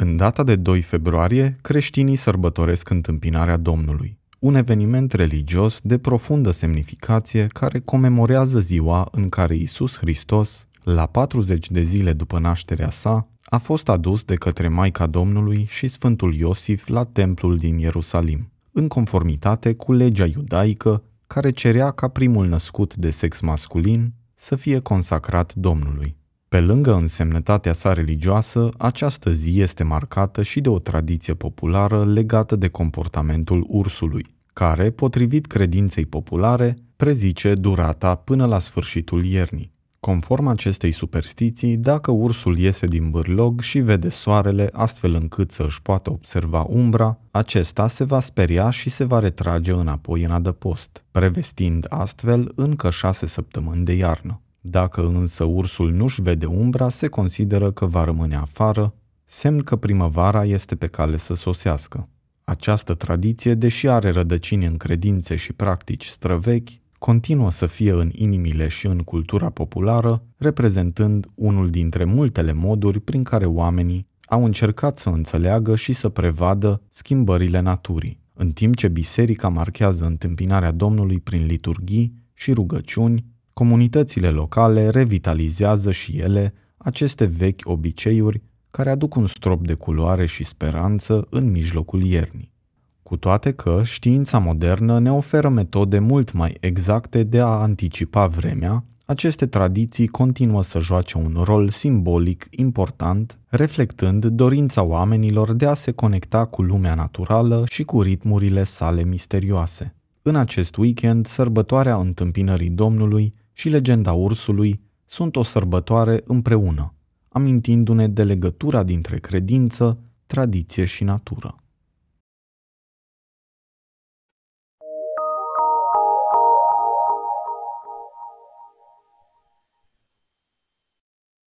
În data de 2 februarie, creștinii sărbătoresc întâmpinarea Domnului, un eveniment religios de profundă semnificație care comemorează ziua în care Isus Hristos, la 40 de zile după nașterea sa, a fost adus de către Maica Domnului și Sfântul Iosif la templul din Ierusalim, în conformitate cu legea iudaică care cerea ca primul născut de sex masculin să fie consacrat Domnului. Pe lângă însemnătatea sa religioasă, această zi este marcată și de o tradiție populară legată de comportamentul ursului, care, potrivit credinței populare, prezice durata până la sfârșitul iernii. Conform acestei superstiții, dacă ursul iese din bârlog și vede soarele astfel încât să își poată observa umbra, acesta se va speria și se va retrage înapoi în adăpost, prevestind astfel încă șase săptămâni de iarnă. Dacă însă ursul nu-și vede umbra, se consideră că va rămâne afară, semn că primăvara este pe cale să sosească. Această tradiție, deși are rădăcini în credințe și practici străvechi, continuă să fie în inimile și în cultura populară, reprezentând unul dintre multele moduri prin care oamenii au încercat să înțeleagă și să prevadă schimbările naturii, în timp ce biserica marchează întâmpinarea Domnului prin liturghii și rugăciuni, comunitățile locale revitalizează și ele aceste vechi obiceiuri care aduc un strop de culoare și speranță în mijlocul iernii. Cu toate că știința modernă ne oferă metode mult mai exacte de a anticipa vremea, aceste tradiții continuă să joace un rol simbolic important, reflectând dorința oamenilor de a se conecta cu lumea naturală și cu ritmurile sale misterioase. În acest weekend, sărbătoarea întâmpinării Domnului și legenda ursului sunt o sărbătoare împreună, amintindu-ne de legătura dintre credință, tradiție și natură.